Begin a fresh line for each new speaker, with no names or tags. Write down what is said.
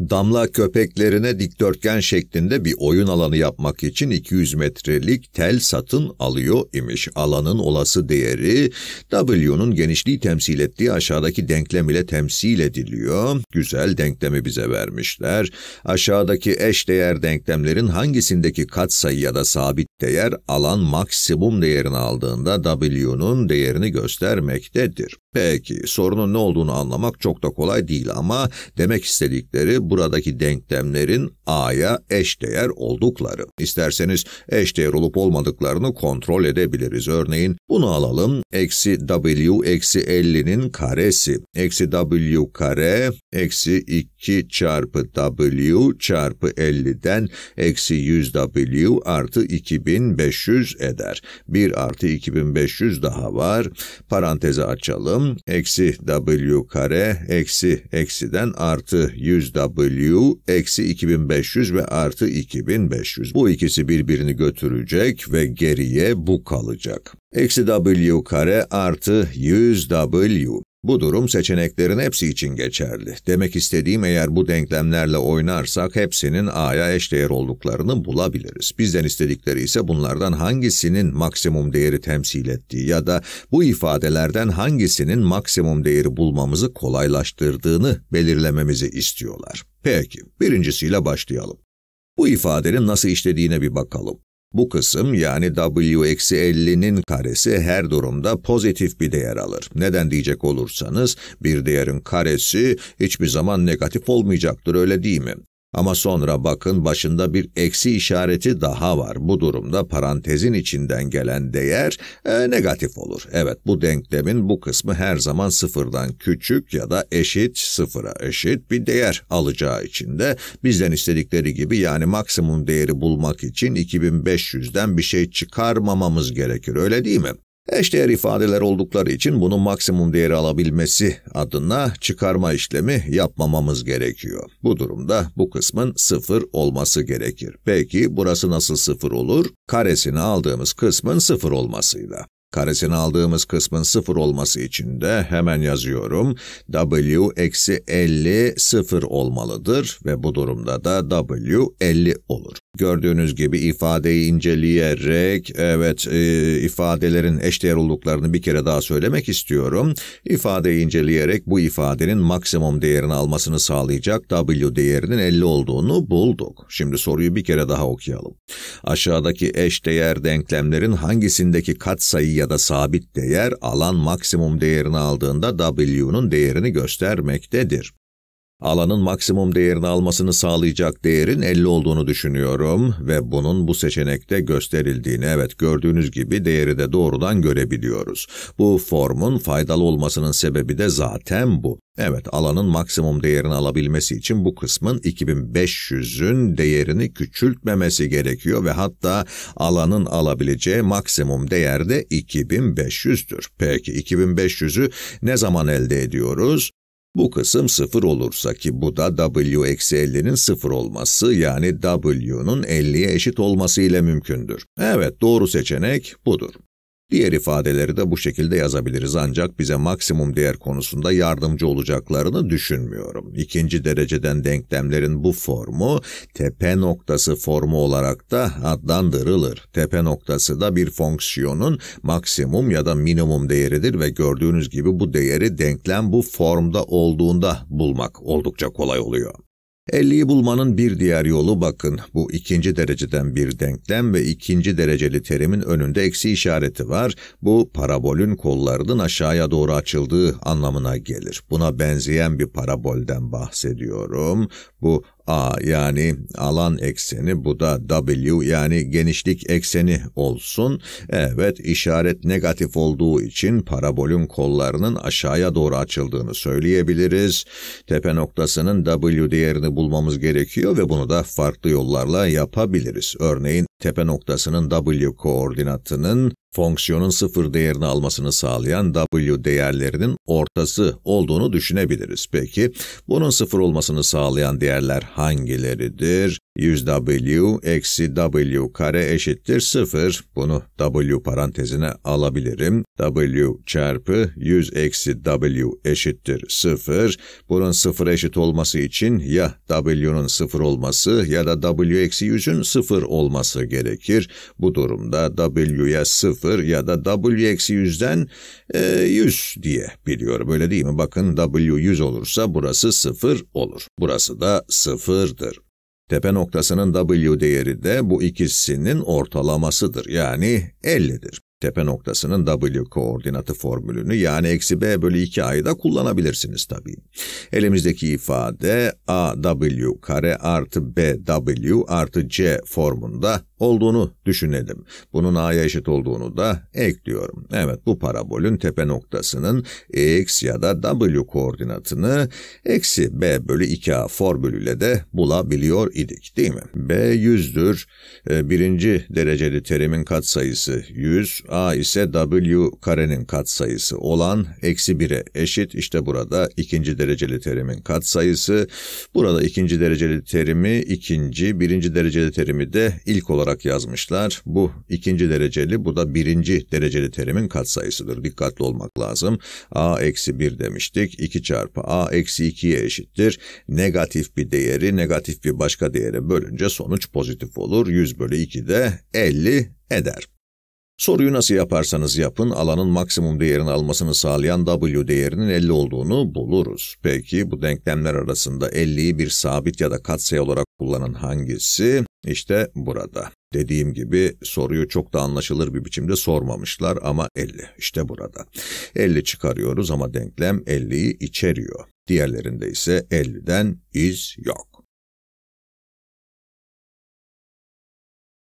damla köpeklerine dikdörtgen şeklinde bir oyun alanı yapmak için 200 metrelik tel satın alıyor imiş. Alanın olası değeri W'nun genişliği temsil ettiği aşağıdaki denklem ile temsil ediliyor. Güzel denklemi bize vermişler. Aşağıdaki eş değer denklemlerin hangisindeki katsayı ya da sabit değer alan maksimum değerini aldığında W'nun değerini göstermektedir. Peki sorunun ne olduğunu anlamak çok da kolay değil ama demek istedikleri buradaki denklemlerin A'ya eşdeğer oldukları. İsterseniz eşdeğer olup olmadıklarını kontrol edebiliriz. Örneğin bunu alalım. Eksi W eksi 50'nin karesi. Eksi W kare eksi 2 çarpı W çarpı 50'den eksi 100 W artı 2000 2500 eder. 1 artı 2500 daha var. Parantezi açalım. Eksi W kare eksi eksiden artı 100W eksi 2500 ve artı 2500. Bu ikisi birbirini götürecek ve geriye bu kalacak. Eksi W kare artı 100W bu durum seçeneklerin hepsi için geçerli. Demek istediğim eğer bu denklemlerle oynarsak hepsinin a'ya eşdeğer olduklarını bulabiliriz. Bizden istedikleri ise bunlardan hangisinin maksimum değeri temsil ettiği ya da bu ifadelerden hangisinin maksimum değeri bulmamızı kolaylaştırdığını belirlememizi istiyorlar. Peki, birincisiyle başlayalım. Bu ifadenin nasıl işlediğine bir bakalım. Bu kısım yani w-50'nin karesi her durumda pozitif bir değer alır. Neden diyecek olursanız bir değerin karesi hiçbir zaman negatif olmayacaktır öyle değil mi? Ama sonra bakın başında bir eksi işareti daha var. Bu durumda parantezin içinden gelen değer e, negatif olur. Evet bu denklemin bu kısmı her zaman sıfırdan küçük ya da eşit sıfıra eşit bir değer alacağı için de bizden istedikleri gibi yani maksimum değeri bulmak için 2500'den bir şey çıkarmamamız gerekir öyle değil mi? Eşdeğer ifadeler oldukları için bunun maksimum değeri alabilmesi adına çıkarma işlemi yapmamamız gerekiyor. Bu durumda bu kısmın sıfır olması gerekir. Peki burası nasıl sıfır olur? Karesini aldığımız kısmın sıfır olmasıyla. Karesini aldığımız kısmın sıfır olması için de hemen yazıyorum. W eksi 50 sıfır olmalıdır ve bu durumda da W 50 olur. Gördüğünüz gibi ifadeyi inceleyerek, evet e, ifadelerin eşdeğer olduklarını bir kere daha söylemek istiyorum. İfadeyi inceleyerek bu ifadenin maksimum değerini almasını sağlayacak W değerinin 50 olduğunu bulduk. Şimdi soruyu bir kere daha okuyalım. Aşağıdaki eşdeğer denklemlerin hangisindeki katsayı ya da sabit değer alan maksimum değerini aldığında W'nun değerini göstermektedir alanın maksimum değerini almasını sağlayacak değerin 50 olduğunu düşünüyorum ve bunun bu seçenekte gösterildiğini evet gördüğünüz gibi değeri de doğrudan görebiliyoruz. Bu formun faydalı olmasının sebebi de zaten bu. Evet alanın maksimum değerini alabilmesi için bu kısmın 2500'ün değerini küçültmemesi gerekiyor ve hatta alanın alabileceği maksimum değer de 2500'dür. Peki 2500'ü ne zaman elde ediyoruz? Bu kısım 0 olursa ki bu da w eksi 50'nin 0 olması yani w'nun 50'ye eşit olması ile mümkündür. Evet doğru seçenek budur. Diğer ifadeleri de bu şekilde yazabiliriz ancak bize maksimum değer konusunda yardımcı olacaklarını düşünmüyorum. İkinci dereceden denklemlerin bu formu tepe noktası formu olarak da adlandırılır. Tepe noktası da bir fonksiyonun maksimum ya da minimum değeridir ve gördüğünüz gibi bu değeri denklem bu formda olduğunda bulmak oldukça kolay oluyor. 50'yi bulmanın bir diğer yolu bakın. Bu ikinci dereceden bir denklem ve ikinci dereceli terimin önünde eksi işareti var. Bu parabolün kollarının aşağıya doğru açıldığı anlamına gelir. Buna benzeyen bir parabolden bahsediyorum. Bu A yani alan ekseni bu da W yani genişlik ekseni olsun. Evet işaret negatif olduğu için parabolün kollarının aşağıya doğru açıldığını söyleyebiliriz. Tepe noktasının W değerini bulmamız gerekiyor ve bunu da farklı yollarla yapabiliriz. Örneğin tepe noktasının W koordinatının fonksiyonun sıfır değerini almasını sağlayan w değerlerinin ortası olduğunu düşünebiliriz. Peki bunun sıfır olmasını sağlayan değerler hangileridir? 100w eksi w kare eşittir sıfır. Bunu w parantezine alabilirim. w çarpı 100 eksi w eşittir sıfır. Bunun sıfır eşit olması için ya w'nun sıfır olması ya da w eksi 100'ün sıfır olması gerekir. Bu durumda w'ye sıfır sıfır ya da W eksi yüzden e, 100 diye biliyorum öyle değil mi? Bakın W 100 olursa burası 0 olur. Burası da 0'dır. Tepe noktasının W değeri de bu ikisinin ortalamasıdır yani 50'dir. Tepe noktasının W koordinatı formülünü yani eksi B bölü 2A'yı da kullanabilirsiniz tabii. Elimizdeki ifade a w kare artı b w artı C formunda olduğunu düşünelim. Bunun a'ya eşit olduğunu da ekliyorum. Evet bu parabolün tepe noktasının x ya da w koordinatını eksi b bölü 2a formülüyle de bulabiliyor idik değil mi? b 100'dür. E, birinci dereceli terimin katsayısı 100. a ise w karenin katsayısı olan eksi 1'e eşit. İşte burada ikinci dereceli terimin katsayısı. Burada ikinci dereceli terimi ikinci, birinci dereceli terimi de ilk olarak olarak yazmışlar. Bu ikinci dereceli, bu da birinci dereceli terimin katsayısıdır. Dikkatli olmak lazım. a eksi 1 demiştik. 2 çarpı a eksi 2'ye eşittir. Negatif bir değeri negatif bir başka değere bölünce sonuç pozitif olur. 100 bölü 2 de 50 eder. Soruyu nasıl yaparsanız yapın, alanın maksimum değerini almasını sağlayan W değerinin 50 olduğunu buluruz. Peki bu denklemler arasında 50'yi bir sabit ya da katsayı olarak kullanan hangisi? İşte burada. Dediğim gibi soruyu çok da anlaşılır bir biçimde sormamışlar ama 50 İşte burada. 50 çıkarıyoruz ama denklem 50'yi içeriyor. Diğerlerinde ise 50'den iz yok.